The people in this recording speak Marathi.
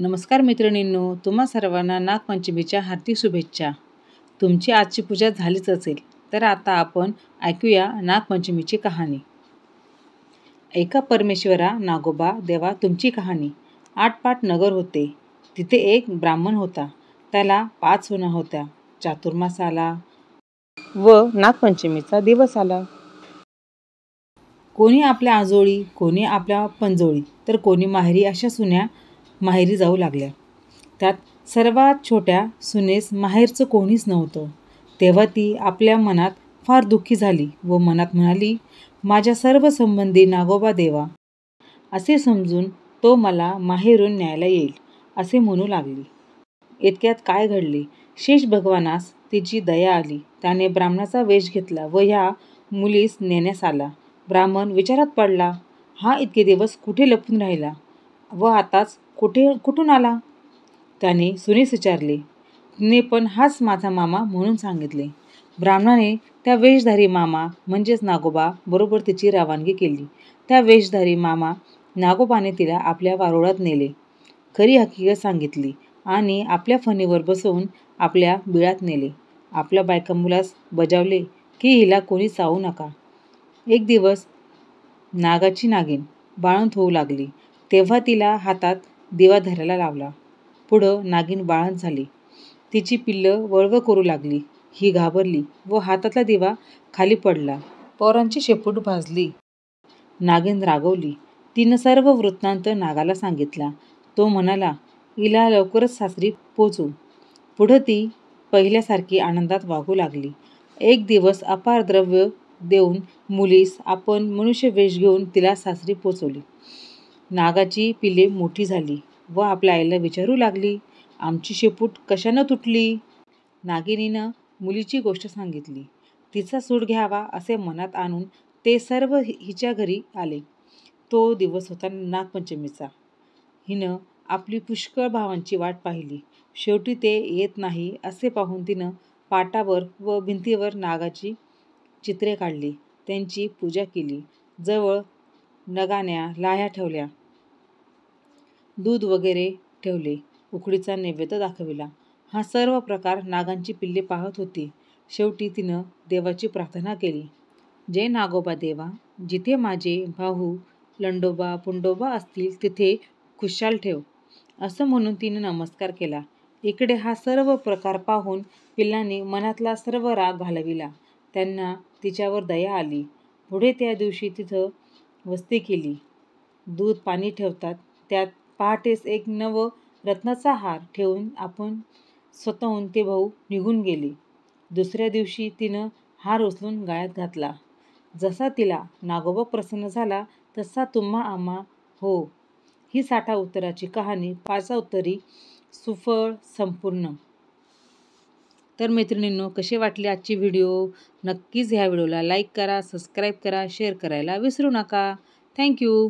नमस्कार मित्रिणींनो तुम्हा सर्वांना नागपंचमीच्या हार्दिक शुभेच्छा तुमची आजची पूजा झालीच असेल तर आता आपण ऐकूया नागपंचमीची कहाणी एका परमेश्वरा नागोबा देवा तुमची कहाणी आठपाट नगर होते तिथे एक ब्राह्मण होता त्याला पाच सुना होत्या चातुर्मास आला व नागपंचमीचा दिवस आला कोणी आपल्या आजोळी कोणी आपल्या पंजोळी तर कोणी माहेरी अशा सुन्या माहेरी जाऊ लागल्या त्यात सर्वात छोट्या सुनेस माहेरचं कोणीच नव्हतं तेव्हा ती आपल्या मनात फार दुःखी झाली व मनात म्हणाली माझ्या सर्व संबंधी नागोबा देवा असे समजून तो मला माहेरून न्यायला येईल असे म्हणू लागली इतक्यात काय घडले शेष भगवानास तिची दया आली त्याने ब्राह्मणाचा वेश घेतला व ह्या मुलीस नेण्यास आला ब्राह्मण विचारात पडला हा इतके दिवस कुठे लपून राहिला व आताच कुठे कुठून आला त्याने सुनीस विचारले तिने पण हाच माझा मामा म्हणून सांगितले ब्राह्मणाने त्या वेशधारी मामा म्हणजेच नागोबा बरोबर तिची रवानगी केली त्या वेशधारी मामा नागोबाने तिला आपल्या वारोळात नेले खरी हकीकत सांगितली आणि आपल्या फणीवर बसवून आपल्या बिळात नेले आपल्या बायका मुलास बजावले की हिला कोणी चावू नका एक दिवस नागाची नागिन बाळंत होऊ लागली तेव्हा तिला हातात दिवा धरायला लावला पुढं नागिन बाळंत झाली तिची पिल्लं वळव करू लागली ही घाबरली व हातातला दिवा खाली पडला पोरांची शेपूट भाजली नागिन रागवली तिनं सर्व वृत्तांत नागाला सांगितला तो म्हणाला इला लवकरच सासरी पोचू पुढं ती पहिल्यासारखी आनंदात वागू लागली एक दिवस अपार द्रव्य देऊन मुलीस आपण मनुष्य वेश घेऊन तिला सासरी पोचवली नागाची पिले मोठी झाली व आपल्या आईला विचारू लागली आमची शेपूट कशानं तुटली नागिनीनं मुलीची गोष्ट सांगितली तिचा सूट घ्यावा असे मनात आणून ते सर्व हिच्या घरी आले तो दिवस होता नागपंचमीचा हिनं आपली पुष्कळ भावांची वाट पाहिली शेवटी ते येत नाही असे पाहून तिनं पाटावर व भिंतीवर नागाची चित्रे काढली त्यांची पूजा केली जवळ नगाण्या लाह्या ठेवल्या दूध वगैरे ठेवले उकडीचा नैवेद्य दाखविला हा सर्व प्रकार नागांची पिल्ले पाहत होती शेवटी तिनं देवाची प्रार्थना केली जय नागोबा देवा जिथे माझे भाऊ लंडोबा पुंडोबा असतील तिथे खुशाल ठेव असं म्हणून तिने नमस्कार केला इकडे हा सर्व प्रकार पाहून पिल्लाने मनातला सर्व राग घालविला त्यांना तिच्यावर दया आली पुढे त्या दिवशी तिथं वस्ती केली दूध पाणी ठेवतात त्यात पहाटेस एक नव रत्नाचा हार ठेवून आपण स्वतःहून ते भाऊ निघून गेली. दुसऱ्या दिवशी तिनं हार उचलून गाळ्यात घातला. जसा तिला नागोबा प्रसन्न झाला तसा तुम्हा आम्हा हो. ही साठा उत्तराची कहाणी उत्तरी सुफळ संपूर्ण. तर मैत्रिणींनो कसे वाटले आजची व्हिडिओ? नक्कीच ह्या व्हिडिओला लाईक करा, सबस्क्राईब करा, शेअर करायला विसरू नका. थँक्यू